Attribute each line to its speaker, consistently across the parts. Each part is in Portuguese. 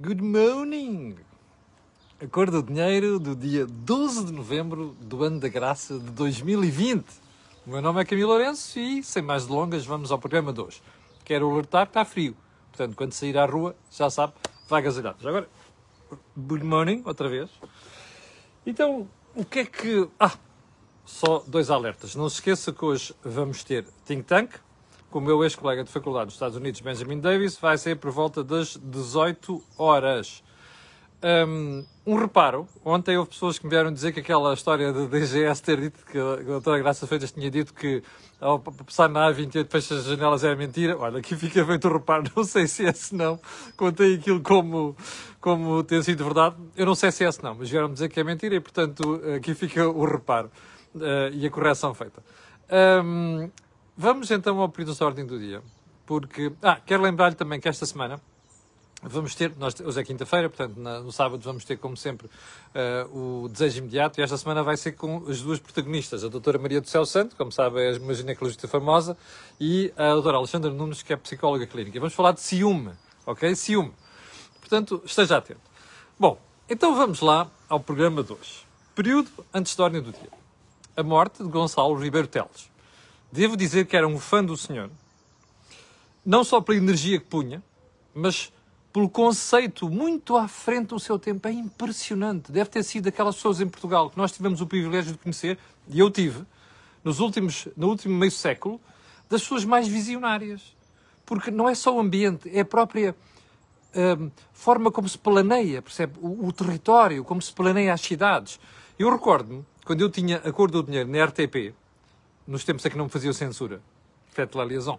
Speaker 1: Good morning! A cor do dinheiro do dia 12 de novembro do ano da graça de 2020. O meu nome é Camilo Lourenço e, sem mais delongas, vamos ao programa de hoje. Quero alertar que está frio, portanto, quando sair à rua, já sabe, vai gasolhar. Já agora, good morning, outra vez. Então, o que é que. Ah! Só dois alertas. Não se esqueça que hoje vamos ter think tank, com o meu ex-colega de faculdade dos Estados Unidos, Benjamin Davis, vai ser por volta das 18 horas. Um, um, reparo, ontem houve pessoas que me vieram dizer que aquela história da DGS ter dito que a doutora Graça Feitas tinha dito que ao passar na A28 fecha as janelas era é mentira. Olha, aqui fica feito o reparo, não sei se é se não. Contei aquilo como, como tem sido verdade. Eu não sei se é se não, mas vieram dizer que é mentira e, portanto, aqui fica o reparo uh, e a correção feita. Um, Vamos então ao período da ordem do dia, porque. Ah, quero lembrar-lhe também que esta semana Vamos ter, nós, hoje é quinta-feira, portanto, na, no sábado vamos ter, como sempre, uh, o desejo imediato, e esta semana vai ser com as duas protagonistas, a doutora Maria do Céu Santo, como sabe, é uma ginecologista famosa, e a doutora Alexandra Nunes, que é psicóloga clínica. Vamos falar de ciúme, ok? Ciúme. Portanto, esteja atento. Bom, então vamos lá ao programa de hoje. Período antes da ordem do dia. A morte de Gonçalo Ribeiro Teles. Devo dizer que era um fã do senhor, não só pela energia que punha, mas pelo conceito muito à frente do seu tempo. É impressionante. Deve ter sido aquelas pessoas em Portugal que nós tivemos o privilégio de conhecer, e eu tive, nos últimos, no último meio século, das pessoas mais visionárias. Porque não é só o ambiente, é a própria hum, forma como se planeia, percebe? O, o, território, como se planeia as cidades. Eu recordo-me, quando eu tinha acordo do dinheiro na RTP, nos tempos em é que não faziam censura. Faites la liaison. Uh,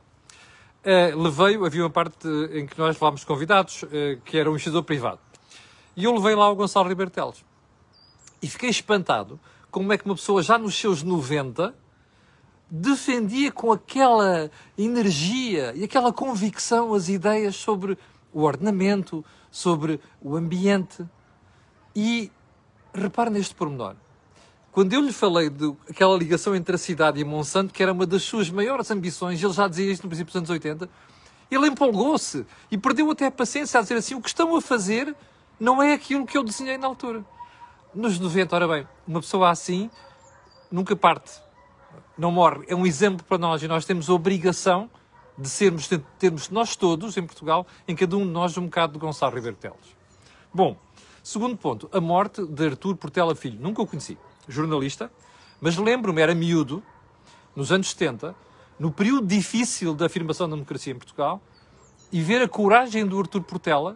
Speaker 1: eh, levei-o, havia uma parte eh, em que nós levámos convidados, uh, que era um investidor privado. E eu levei lá o Gonçalo Ribeiro Teles. E fiquei espantado como é que uma pessoa já nos seus 90 defendia com aquela energia e aquela convicção as ideias sobre o ordenamento, sobre o ambiente. E repare neste pormenor. Quando eu lhe falei daquela ligação entre a cidade e a Monsanto, que era uma das suas maiores ambições, ele já dizia isto no princípio dos anos 80, ele empolgou-se e perdeu até a paciência a dizer assim: o que estão a fazer não é aquilo que eu desenhei na altura. Nos 90, ora bem, uma pessoa assim nunca parte, não morre. É um exemplo para nós e nós temos a obrigação de sermos, de termos nós todos em Portugal, em cada um de nós, um bocado de Gonçalo Ribeiro Teles. Bom, segundo ponto, a morte de Artur Portela Filho. Nunca o conheci jornalista, mas lembro-me, era miúdo, nos anos 70, no período difícil da afirmação da democracia em Portugal, e ver a coragem do Artur Portela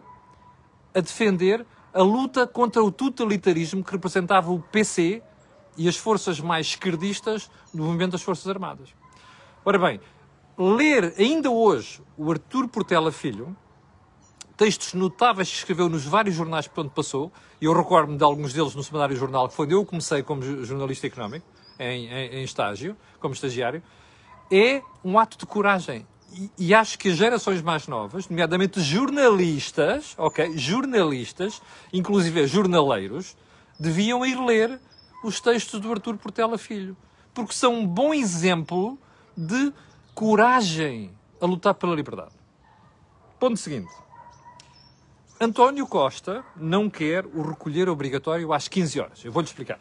Speaker 1: a defender a luta contra o totalitarismo que representava o PC e as forças mais esquerdistas do movimento das Forças Armadas. Ora bem, ler ainda hoje o Artur Portela Filho textos notáveis que escreveu nos vários jornais por onde passou, e eu recordo-me de alguns deles no Semanário Jornal, que foi onde eu comecei como jornalista económico, em, em, em estágio, como estagiário, é um ato de coragem. E, e, acho que as gerações mais novas, nomeadamente jornalistas, ok, jornalistas, inclusive jornaleiros, deviam ir ler os textos do Artur Portela Filho, porque são um bom exemplo de coragem a lutar pela liberdade. Ponto seguinte. António Costa não quer o recolher obrigatório às 15 horas. Eu vou-lhe explicar.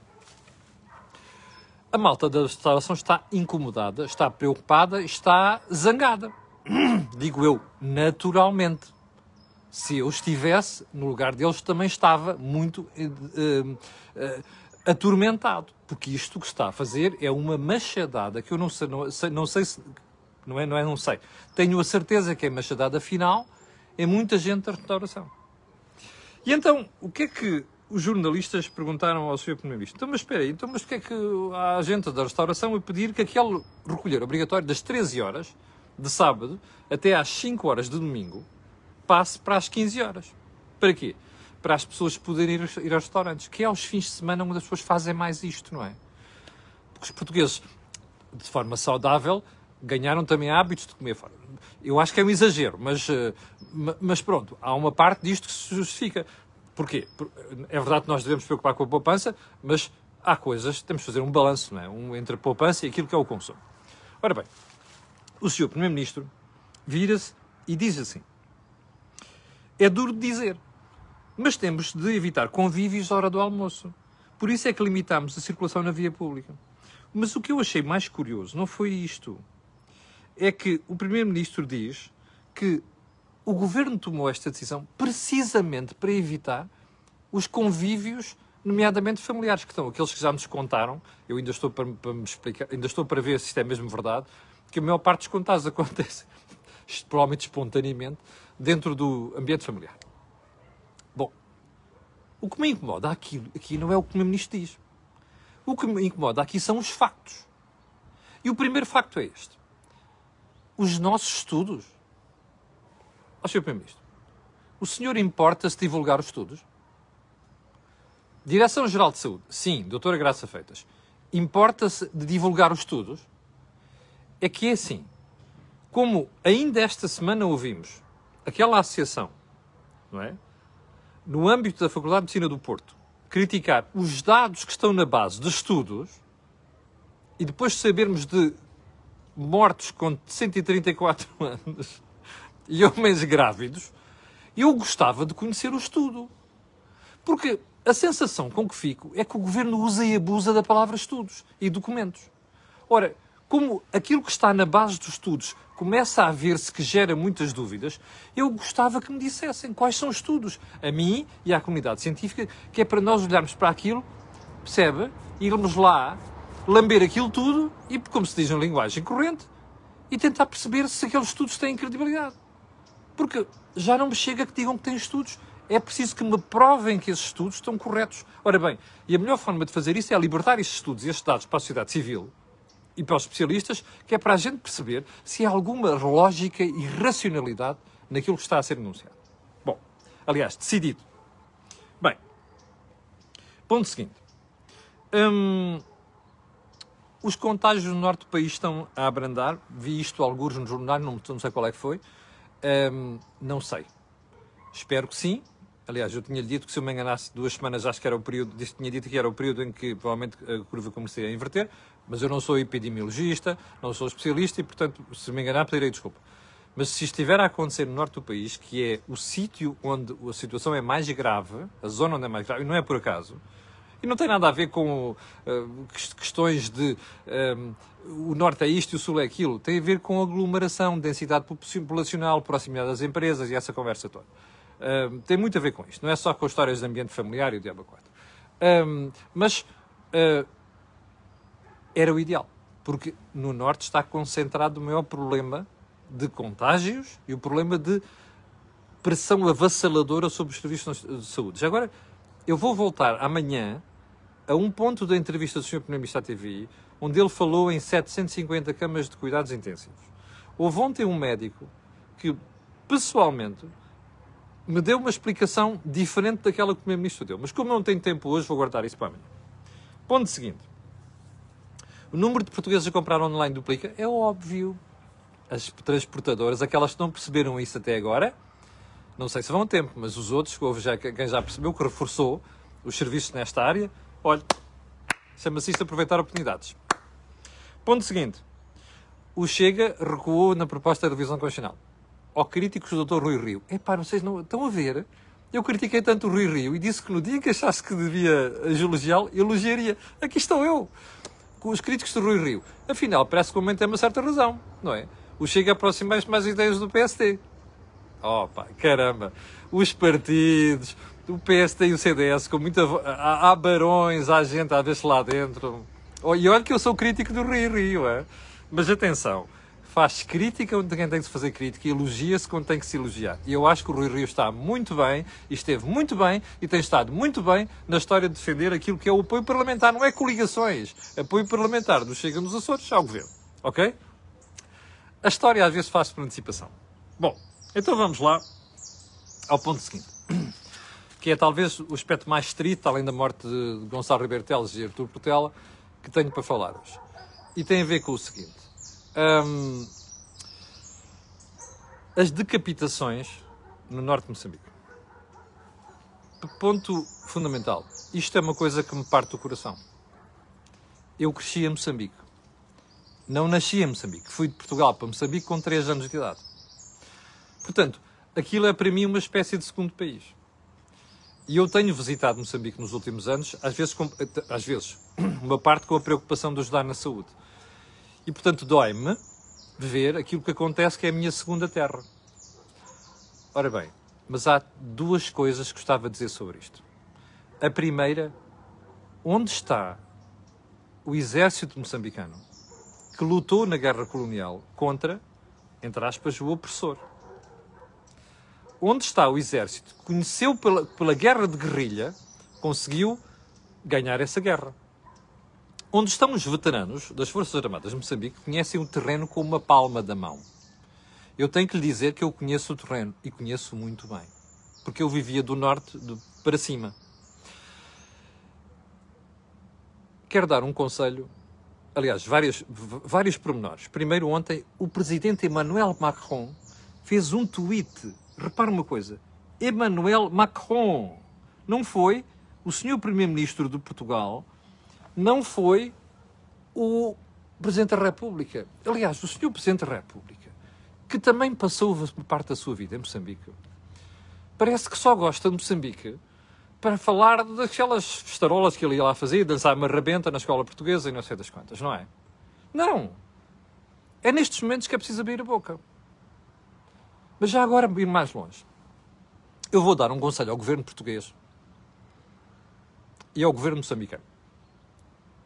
Speaker 1: A malta da restauração está incomodada, está preocupada, está zangada. Digo eu, naturalmente. Se eu estivesse no lugar deles, também estava muito eh, eh, eh, atormentado. Porque isto que está a fazer é uma machadada que eu não sei, não sei, não sei se. Não é, não é, não sei. Tenho a certeza que é machadada final em é muita gente da restauração. E então, o que é que os jornalistas perguntaram ao Sr. Primeiro-Ministro: então, mas espera aí, então, mas que é que a agente da restauração a pedir que aquele recolher obrigatório das 13 horas de sábado até às 5 horas de domingo passe para as 15 horas? Para quê? Para as pessoas poderem ir, ir aos restaurantes, que é aos fins de semana onde as pessoas fazem mais isto, não é? Porque os portugueses, de forma saudável, ganharam também hábitos de comer fora. Eu acho que é um exagero, mas, eh, mas pronto, há uma parte disto que se justifica. Porquê? É verdade que nós devemos preocupar com a poupança, mas há coisas, temos de fazer um balanço não é? um, entre a poupança e aquilo que é o consumo. Ora bem, o senhor Primeiro-Ministro vira-se e diz assim: é duro de dizer, mas temos de evitar convívios à hora do almoço. Por isso é que limitamos a circulação na via pública. Mas o que eu achei mais curioso não foi isto é que o Primeiro-Ministro diz que o governo tomou esta decisão precisamente para evitar os convívios, nomeadamente familiares, que estão aqueles que já nos contaram. Eu ainda estou para, para me explicar, ainda estou para ver se isto é mesmo verdade, que a maior parte dos contatos acontece, provavelmente espontaneamente, dentro do ambiente familiar. Bom, o que me incomoda aqui, aqui não é o que o Primeiro-Ministro diz. O que me incomoda aqui são os factos. E o primeiro facto é este os nossos estudos? Ó oh, Sr. Primeiro-Ministro, o senhor importa-se divulgar os estudos? Direção-Geral de Saúde, sim, doutora Graça Feitas, importa-se de divulgar os estudos? É que é assim, como ainda esta semana ouvimos aquela associação, não é? No âmbito da Faculdade de Medicina do Porto, criticar os dados que estão na base de estudos e depois sabermos de mortos com 134 anos e homens grávidos, eu gostava de conhecer o estudo. Porque a sensação com que fico é que o governo usa e abusa da palavra estudos e documentos. Ora, como aquilo que está na base dos estudos começa a ver-se que gera muitas dúvidas, eu gostava que me dissessem quais são os estudos, a mim e à comunidade científica, que é para nós olharmos para aquilo, percebe, irmos lá lamber aquilo tudo e, como se diz em linguagem corrente, e tentar perceber se aqueles estudos têm credibilidade. Porque já não me chega que digam que têm estudos. É preciso que me provem que esses estudos estão corretos. Ora bem, e a melhor forma de fazer isso é libertar estes estudos e estes dados para a sociedade civil e para os especialistas, que é para a gente perceber se há alguma lógica e racionalidade naquilo que está a ser denunciado Bom, aliás, decidido. Bem, ponto seguinte. Hum, os contágios no norte do país estão a abrandar. Vi isto alguns no jornal, não, não sei qual é que foi. Um, não sei. Espero que sim. Aliás, eu tinha dito que se eu me enganasse duas semanas, acho que era o período, disse, tinha dito que era o período em que provavelmente a curva comecei a inverter, mas eu não sou epidemiologista, não sou especialista e, portanto, se me enganar, pedirei desculpa. Mas se estiver a acontecer no norte do país, que é o sítio onde a situação é mais grave, a zona onde é mais grave, e não é por acaso, e não tem nada a ver com uh, questões de eh, o norte é isto e o sul é aquilo. Tem a ver com aglomeração, densidade populacional, proximidade das empresas e essa conversa toda. Eh, tem muito a ver com isto. Não é só com histórias de ambiente familiar e o diabo 4. mas uh, era o ideal. Porque no norte está concentrado o maior problema de contágios e o problema de pressão avassaladora sobre os serviços de saúde. Já agora, eu vou voltar amanhã a um ponto da entrevista do Sr. Primeiro-Ministro à TV, onde ele falou em 750 camas de cuidados intensivos. Houve ontem um médico que, pessoalmente, me deu uma explicação diferente daquela que o Primeiro-Ministro deu. Mas como eu não tenho tempo hoje, vou guardar isso para amanhã. Ponto seguinte. O número de portugueses a comprar online duplica? É óbvio. As transportadoras, aquelas que não perceberam isso até agora, não sei se vão a tempo, mas os outros, que houve já, quem já percebeu, que reforçou os serviços nesta área, Olha, chama-se isto aproveitar oportunidades. Ponto seguinte. O Chega recuou na proposta da revisão constitucional. Ao críticos do Dr. Rui Rio. é vocês não estão a ver? Eu critiquei tanto o Rui Rio e disse que no dia que achasse que devia elogiar, elogiaria. Aqui estou eu. Com os críticos do Rui Rio. Afinal, parece que o momento tem uma certa razão, não é? O Chega aproxima-se mais ideias do PST. Opa, caramba. Os partidos, o PS tem o CDS com muita. Há, há barões, há gente, há se lá dentro. Oh, e olha que eu sou crítico do Rio Rio, é? Mas atenção, faz crítica onde tem que se fazer crítica e elogia-se quando tem que se elogiar. E eu acho que o Rui Rio está muito bem, e esteve muito bem, e tem estado muito bem na história de defender aquilo que é o apoio parlamentar, não é coligações. Apoio parlamentar do Chega nos Açores ao governo. Ok? A história às vezes faz por antecipação. Bom, então vamos lá ao ponto seguinte que é talvez o aspecto mais estrito, além da morte de Gonçalo Ribeiro Teles e Artur Portela, que tenho para falar vos E tem a ver com o seguinte. Hum, as decapitações no norte de Moçambique. Ponto fundamental. Isto é uma coisa que me parte do coração. Eu cresci em Moçambique. Não nasci em Moçambique. Fui de Portugal para Moçambique com 3 anos de idade. Portanto, aquilo é para mim uma espécie de segundo país. E eu tenho visitado Moçambique nos últimos anos, às vezes, com, às vezes uma parte com a preocupação de ajudar na saúde. E, portanto, dói-me ver aquilo que acontece que é a minha segunda terra. Ora bem, mas há duas coisas que gostava de dizer sobre isto. A primeira, onde está o exército moçambicano que lutou na guerra colonial contra, entre aspas, o opressor? onde está o exército, conheceu pela, pela guerra de guerrilha, conseguiu ganhar essa guerra. Onde estão os veteranos das Forças Armadas de Moçambique conhecem o terreno com uma palma da mão. Eu tenho que lhe dizer que eu conheço o terreno e conheço muito bem, porque eu vivia do norte do, para cima. Quero dar um conselho, aliás, vários, vários pormenores. Primeiro, ontem, o presidente Emmanuel Macron fez um tweet Repara uma coisa: Emmanuel Macron não foi o senhor primeiro-ministro de Portugal, não foi o presidente da República. Aliás, o senhor presidente da República, que também passou parte da sua vida em Moçambique, parece que só gosta de Moçambique para falar daquelas festarolas que ele ia lá fazer, dançar uma rabenta na escola portuguesa e não sei das quantas, não é? Não! É nestes momentos que é preciso abrir a boca. Mas já agora, ir mais longe. Eu vou dar um conselho ao governo português e ao governo moçambicano.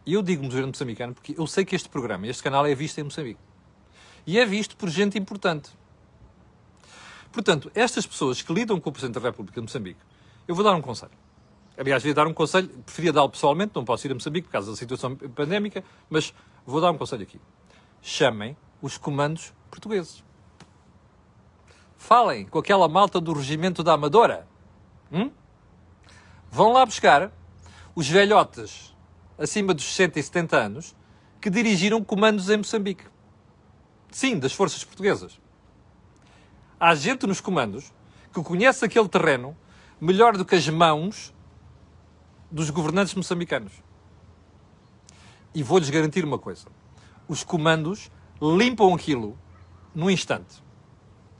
Speaker 1: E eu digo governo moçambicano porque eu sei que este programa, este canal é visto em Moçambique. E é visto por gente importante. Portanto, estas pessoas que lidam com o Presidente da República de Moçambique, eu vou dar um conselho. Aliás, devia dar um conselho, preferia dar lo pessoalmente, não posso ir a Moçambique por causa da situação pandémica, mas vou dar um conselho aqui. Chamem os comandos portugueses. Falem com aquela malta do regimento da Amadora. Hum? Vão lá buscar os velhotes acima dos 60 e 70 anos que dirigiram comandos em Moçambique. Sim, das forças portuguesas. Há gente nos comandos que conhece aquele terreno melhor do que as mãos dos governantes moçambicanos. E vou-lhes garantir uma coisa: os comandos limpam aquilo num instante.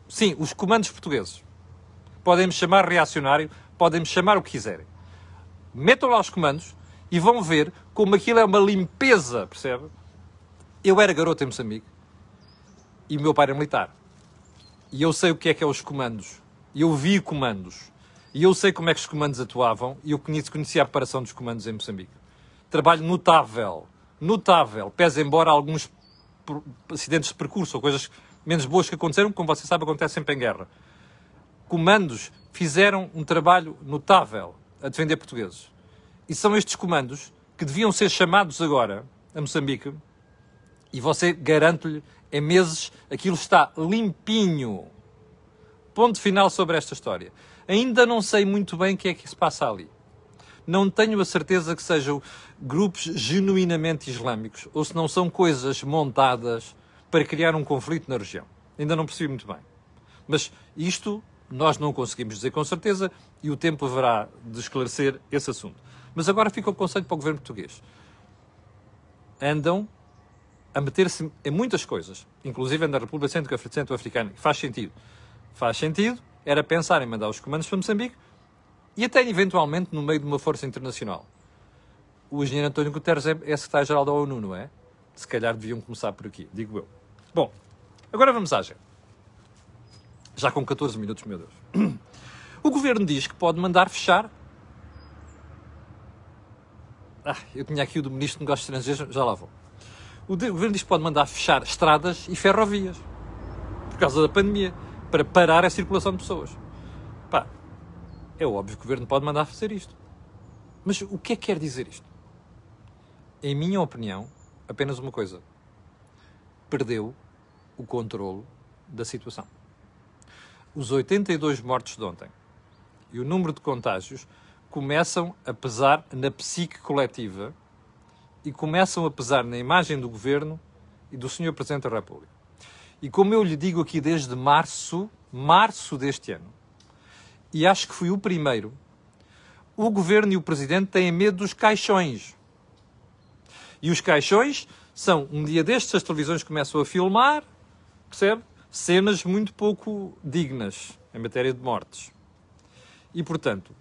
Speaker 1: Sim, os comandos portugueses. Podem-me chamar reacionário, podem-me chamar o que quiserem. Metam lá os comandos e vão ver como aquilo é uma limpeza, percebe? Eu era garoto em Moçambique e o meu pai era militar. E eu sei o que é que é os comandos. Eu vi comandos. E eu sei como é que os comandos atuavam e eu conheci, conhecia a preparação dos comandos em Moçambique. Trabalho notável, notável, pese embora alguns acidentes de percurso ou coisas menos boas que aconteceram, como você sabe, acontece sempre em guerra. Comandos fizeram um trabalho notável a defender portugueses. E são estes comandos que deviam ser chamados agora a Moçambique, e você, garanto-lhe, em meses, aquilo está limpinho. Ponto final sobre esta história. Ainda não sei muito bem o que é que se passa ali. Não tenho a certeza que sejam grupos genuinamente islâmicos ou se não são coisas montadas para criar um conflito na região. Ainda não percebi muito bem. Mas isto nós não conseguimos dizer com certeza e o tempo haverá de esclarecer esse assunto. Mas agora fica o conselho para o governo português. Andam a meter-se em muitas coisas, inclusive na República Centro-Africana. Faz sentido. Faz sentido, era pensar em mandar os comandos para Moçambique e até eventualmente no meio de uma força internacional. O engenheiro António Guterres é, é secretário-geral da ONU, não é? Se calhar deviam começar por aqui, digo eu. Bom, agora vamos à gente. Já com 14 minutos, meu Deus. O governo diz que pode mandar fechar. Ah, eu tinha aqui o do Ministro de Negócios Estrangeiros, já lá vou. O governo diz que pode mandar fechar estradas e ferrovias por causa da pandemia para parar a circulação de pessoas. Pá, é óbvio que o governo pode mandar fazer isto. Mas o que é que quer dizer isto? Em minha opinião, apenas uma coisa: perdeu o controlo da situação. Os 82 mortos de ontem e o número de contágios começam a pesar na psique coletiva e começam a pesar na imagem do governo e do senhor Presidente da República. E como eu lhe digo aqui desde março, março deste ano, e acho que fui o primeiro, o governo e o presidente têm medo dos caixões. E os caixões são, um dia destes, as televisões começam a filmar percebe? Cenas muito pouco dignas em matéria de mortes. E, portanto,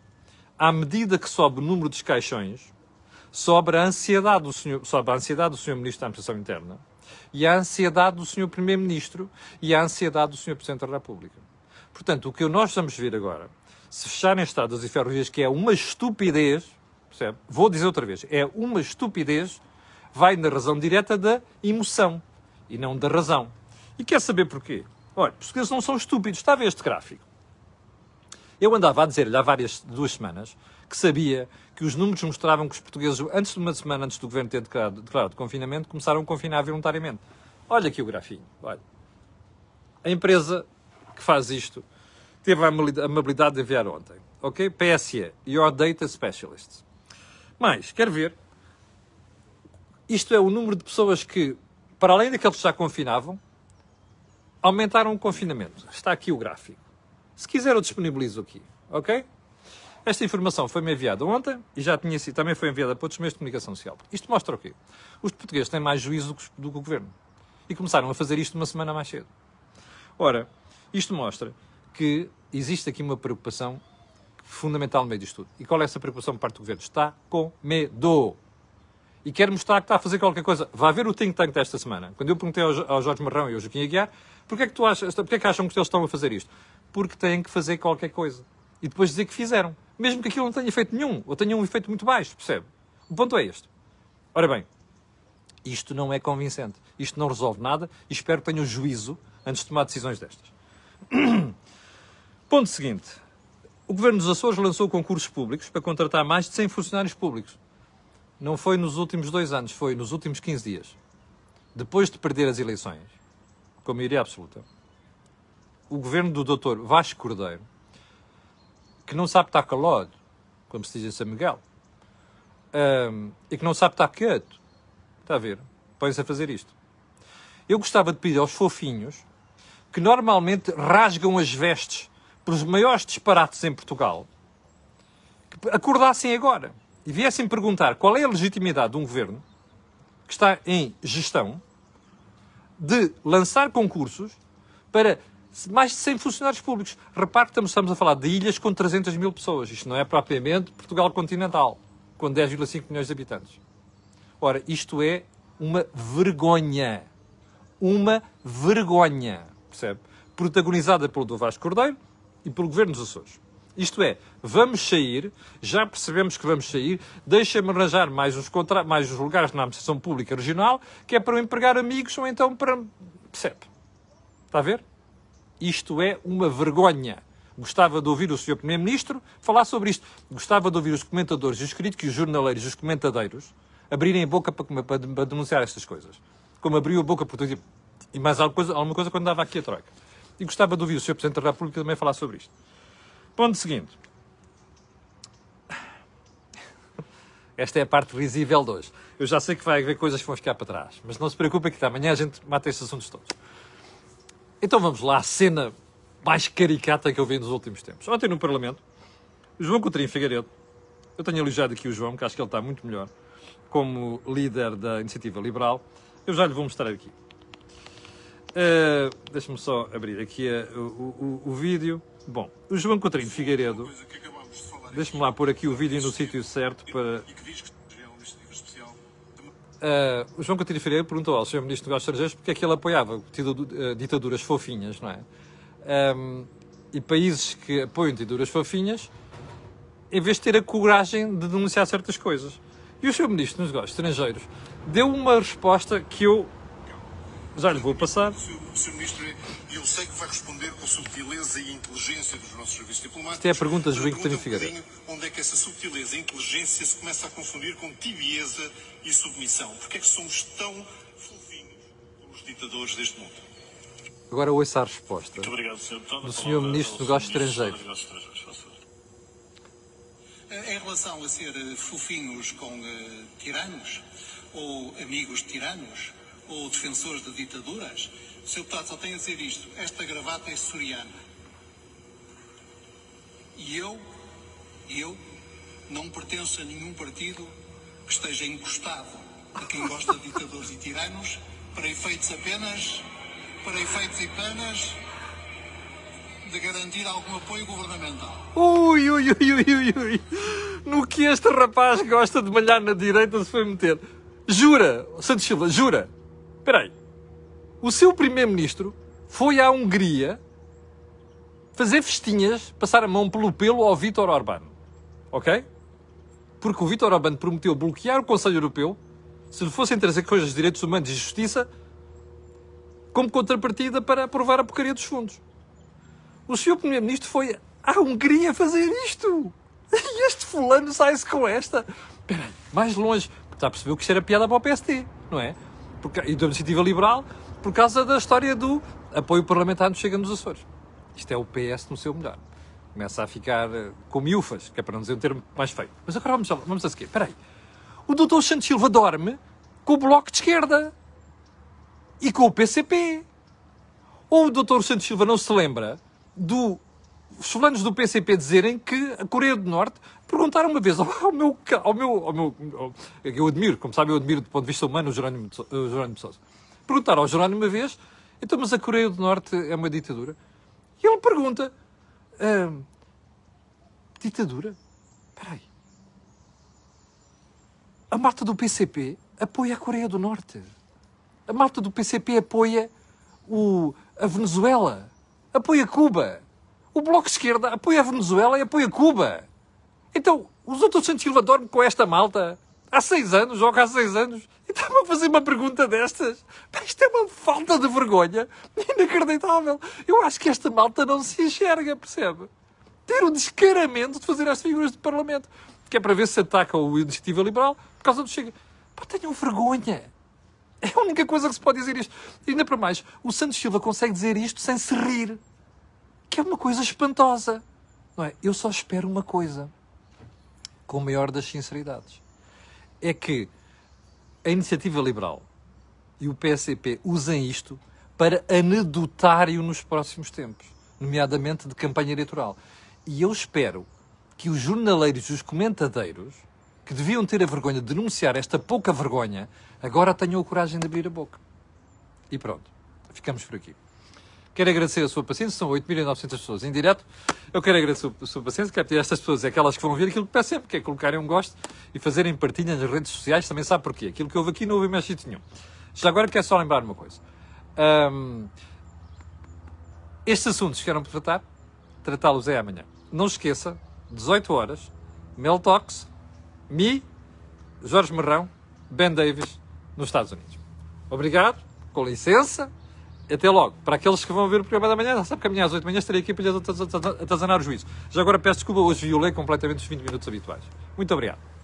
Speaker 1: à medida que sobe o número de caixões, sobe a ansiedade do senhor, sobre a ansiedade do senhor ministro da Administração Interna e a ansiedade do senhor primeiro-ministro e a ansiedade do senhor presidente da República. Portanto, o que nós vamos ver agora, se fecharem estradas e ferrovias, que é uma estupidez, percebe? Vou dizer outra vez, é uma estupidez, vai na razão direta da emoção e não da razão. E quer saber porquê? Olha, portugueses não são estúpidos. Estava este gráfico. Eu andava a dizer-lhe há várias, duas semanas, que sabia que os números mostravam que os portugueses, antes de uma semana antes do governo ter declarado, declarado de confinamento, começaram a confinar voluntariamente. Olha aqui o grafinho. Olha. A empresa que faz isto teve a amabilidade de enviar ontem. Ok? PSE, Your Data Specialist. Mas, quero ver. Isto é o número de pessoas que, para além daqueles que já confinavam, aumentaram o confinamento. Está aqui o gráfico. Se quiser, eu disponibilizo aqui, ok? Esta informação foi-me enviada ontem e já tinha sido, também foi enviada para outros meios de comunicação social. Isto mostra o quê? Os portugueses têm mais juízo do que o governo. E começaram a fazer isto uma semana mais cedo. Ora, isto mostra que existe aqui uma preocupação fundamental no meio disto tudo. E qual é essa preocupação por parte do governo? Está com medo e quer mostrar que está a fazer qualquer coisa. Vai ver o think tank desta semana. Quando eu perguntei ao, ao Jorge Marrão e ao Joaquim Aguiar, porquê é que, tu achas, porquê é que acham que eles estão a fazer isto? Porque têm que fazer qualquer coisa. E depois dizer que fizeram. Mesmo que aquilo não tenha efeito nenhum, ou tenha um efeito muito baixo, percebe? O ponto é este. Ora bem, isto não é convincente. Isto não resolve nada e espero que tenham juízo antes de tomar decisões destas. Ponto seguinte. O Governo dos Açores lançou concursos públicos para contratar mais de 100 funcionários públicos. Não foi nos últimos dois anos, foi nos últimos 15 dias. Depois de perder as eleições, com a maioria absoluta, o governo do doutor Vasco Cordeiro, que não sabe estar calado, como se diz em São Miguel, um, e que não sabe estar quieto, está a ver, põe-se a fazer isto. Eu gostava de pedir aos fofinhos, que normalmente rasgam as vestes pelos maiores disparates em Portugal, que acordassem agora e viessem perguntar qual é a legitimidade de um governo que está em gestão de lançar concursos para mais de 100 funcionários públicos. Repare que estamos a falar de ilhas com 300 mil pessoas. Isto não é propriamente Portugal continental, com 10,5 milhões de habitantes. Ora, isto é uma vergonha. Uma vergonha, percebe? Protagonizada pelo do Vasco Cordeiro e pelo Governo dos Açores. Isto é, vamos sair, já percebemos que vamos sair, deixa-me arranjar mais os, contra... mais os lugares na administração pública regional, que é para eu empregar amigos ou então para. Percebe? Está a ver? Isto é uma vergonha. Gostava de ouvir o Sr. Primeiro-Ministro falar sobre isto. Gostava de ouvir os comentadores, os críticos, os jornaleiros, os comentadeiros abrirem a boca para, para denunciar estas coisas. Como abriu a boca por tudo e mais alguma coisa, alguma coisa quando dava aqui a troca. E gostava de ouvir o Sr. Presidente da República também falar sobre isto. Ponto seguinte. Esta é a parte risível de hoje. Eu já sei que vai haver coisas que vão ficar para trás, mas não se preocupem que amanhã a gente mata esses assuntos todos. Então vamos lá à cena mais caricata que eu vi nos últimos tempos. Ontem no Parlamento, João Coutinho Figueiredo, eu tenho elogiado aqui o João, que acho que ele está muito melhor, como líder da Iniciativa Liberal, eu já lhe vou mostrar aqui. Uh, Deixa-me só abrir aqui uh, o, o, o vídeo. Bom, o João Coutinho Figueiredo, deixe-me lá pôr aqui o vídeo no sítio certo para... Uh, o João Coutinho Figueiredo perguntou ao Sr. Ministro dos Negócios Estrangeiros porque é que ele apoiava ah, ditaduras fofinhas, não é? Um, e países que apoiam ditaduras fofinhas, em vez de ter a coragem de denunciar certas coisas. E o Sr. Ministro dos Negócios Estrangeiros deu uma resposta que eu já lhe vou passar. Sr. Ministro, eu sei que vai responder com subtileza e inteligência dos nossos serviços diplomáticos. Isto é a pergunta de Victorino Figueiredo. Onde é que essa subtileza e inteligência se começa a confundir com tibieza e submissão? Porquê é que somos tão fofinhos com os ditadores deste mundo? Agora ouça a resposta Muito obrigado, Sr. Deputado, do Sr. Ministro dos Negócios Estrangeiros. Em relação a ser eh, fofinhos com uh, tiranos ou amigos de tiranos, ou defensores de ditaduras, o Sr. Deputado só tem a dizer isto: esta gravata é soriana. E eu, eu, não pertenço a nenhum partido que esteja encostado a quem gosta de ditadores e tiranos, para efeitos apenas, para efeitos e penas de garantir algum apoio governamental. Ui, Ui, ui, ui, ui, ui. No que este rapaz gosta de malhar na direita se foi meter. Jura, Santos Silva, jura Peraí. O seu primeiro-ministro foi à Hungria fazer festinhas, passar a mão pelo pelo ao Vítor Orbán. Ok? Porque o Vítor Orbán prometeu bloquear o Conselho Europeu se lhe fossem trazer coisas de direitos humanos e justiça como contrapartida para aprovar a porcaria dos fundos. O senhor primeiro-ministro foi à Hungria fazer isto. E este fulano sai-se com esta. Espera aí, mais longe. Está a perceber que isto era piada para o PST, não é? e da iniciativa liberal, por causa da história do apoio parlamentar nos Chega nos Açores. Isto é o PS no seu melhor. Começa a ficar eh, com miúfas, que é para não dizer um termo mais feio. Mas agora vamos, vamos a seguir. Espera aí. O doutor Santos Silva dorme com o Bloco de Esquerda e com o PCP. Ou o doutor Santos Silva não se lembra do os fulanos do PCP dizerem que a Coreia do Norte perguntaram uma vez ao, meu, ao meu, ao meu ao, eu admiro, como sabe eu admiro do ponto de vista humano o Jerónimo, o Jerónimo Sousa. Perguntaram ao Jerónimo uma vez, então, mas a Coreia do Norte é uma ditadura? E ele pergunta, ah, ditadura? Espera aí. A malta do PCP apoia a Coreia do Norte. A malta do PCP apoia o, a Venezuela. Apoia Cuba o Bloco de Esquerda apoia a Venezuela e apoia Cuba. Então, os outros Santos Silva dormem com esta malta há seis anos, ou há seis anos, e estava a fazer uma pergunta destas. Isto é uma falta de vergonha inacreditável. Eu acho que esta malta não se enxerga, percebe? Ter o descaramento de fazer as figuras de Parlamento, que é para ver se ataca o Iniciativa Liberal por causa do Chega. Pá, tenham vergonha. É a única coisa que se pode dizer isto. E ainda para mais, o Santos Silva consegue dizer isto sem se rir que é uma coisa espantosa. Não é? Eu só espero uma coisa, com a maior das sinceridades: é que a iniciativa liberal e o PSCP usem isto para anedotário nos próximos tempos, nomeadamente de campanha eleitoral. E eu espero que os jornaleiros e os comentadeiros, que deviam ter a vergonha de denunciar esta pouca vergonha, agora tenham a coragem de abrir a boca. E pronto, ficamos por aqui. Quero agradecer a sua paciência, são 8.900 pessoas em direto. Eu quero agradecer a sua paciência, quero pedir a estas pessoas, aquelas que vão ver aquilo que peço sempre, que é colocarem um gosto e fazerem partilha nas redes sociais, também sabe porquê. Aquilo que houve aqui não houve mais sítio nenhum. Já agora quero só lembrar uma coisa. Um, estes assuntos que eram para tratar, tratá-los é amanhã. Não esqueça, 18 horas, Meltox, Mi, Jorge Marrão, Ben Davis, nos Estados Unidos. Obrigado, com licença até logo. Para aqueles que vão ver o programa da manhã, já sabe que amanhã às 8 da manhã estarei aqui para lhes atazanar o juízo. Já agora peço desculpa, hoje violei completamente os 20 minutos habituais. Muito obrigado.